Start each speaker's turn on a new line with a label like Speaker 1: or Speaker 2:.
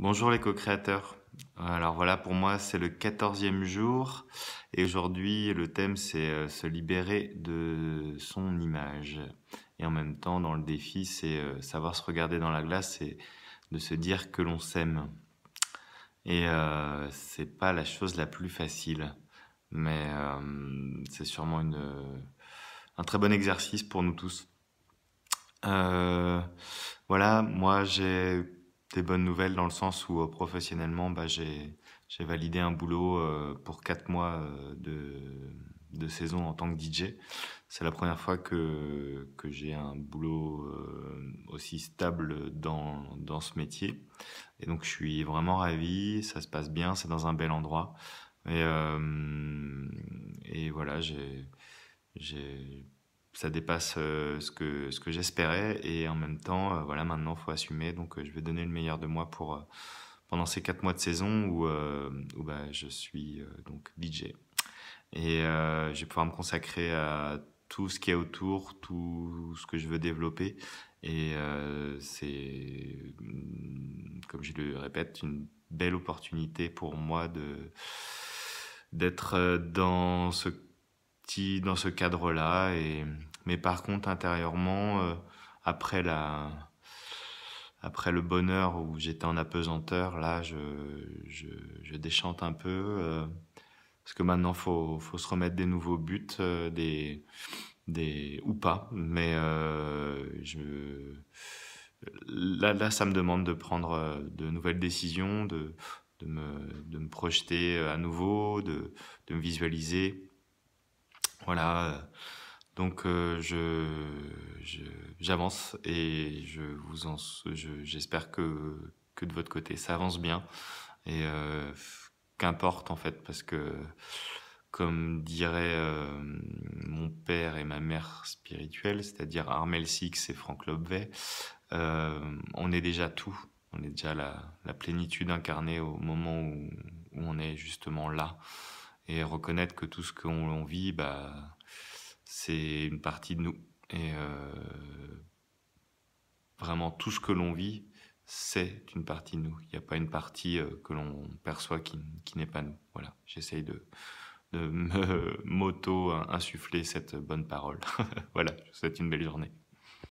Speaker 1: Bonjour les co-créateurs. Alors voilà, pour moi c'est le 14e jour et aujourd'hui le thème c'est euh, se libérer de son image. Et en même temps dans le défi c'est euh, savoir se regarder dans la glace et de se dire que l'on s'aime. Et euh, c'est pas la chose la plus facile, mais c'est sûrement une, un très bon exercice pour nous tous. voilà, moi j'ai des bonnes nouvelles dans le sens où euh, professionnellement, bah, j'ai validé un boulot euh, pour 4 mois euh, de, saison en tant que DJ. C'est la première fois que, que j'ai un boulot aussi stable dans, ce métier. Et donc je suis vraiment ravi, ça se passe bien, c'est dans un bel endroit. Et, et voilà, j'ai ça dépasse euh, ce que, ce que j'espérais. Et en même temps, euh, voilà, maintenant, il faut assumer. Donc, euh, je vais donner le meilleur de moi pour, pendant ces quatre mois de saison où, où bah, je suis donc DJ. Et je vais pouvoir me consacrer à tout ce qui est autour, tout ce que je veux développer. Et c'est, mm, comme je le répète, une belle opportunité pour moi de d'être dans ce dans ce cadre-là. Et mais par contre intérieurement, euh, après la après le bonheur où j'étais en apesanteur, là, je, je, déchante un peu. Euh, parce que maintenant, faut, faut se remettre des nouveaux buts, euh, des, des, ou pas. Mais je, là, là, ça me demande de prendre de nouvelles décisions, de, de, me, de me projeter à nouveau, de, de me visualiser. Voilà. Euh, donc euh, je j'avance et je vous en j'espère que de votre côté ça avance bien et euh, qu'importe en fait parce que comme dirait mon père et ma mère spirituelle, c'est-à-dire Armel Six et Franck Lobvet, on est déjà tout, on est déjà la, plénitude incarnée au moment où on est justement là et reconnaître que tout ce que l'on vit, bah, c'est une partie de nous. Et euh, vraiment, tout ce que l'on vit, c'est une partie de nous. Il n'y a pas une partie euh, que l'on perçoit qui, n'est pas nous. Voilà, j'essaye de, m'auto-insuffler cette bonne parole. voilà, je vous souhaite une belle journée.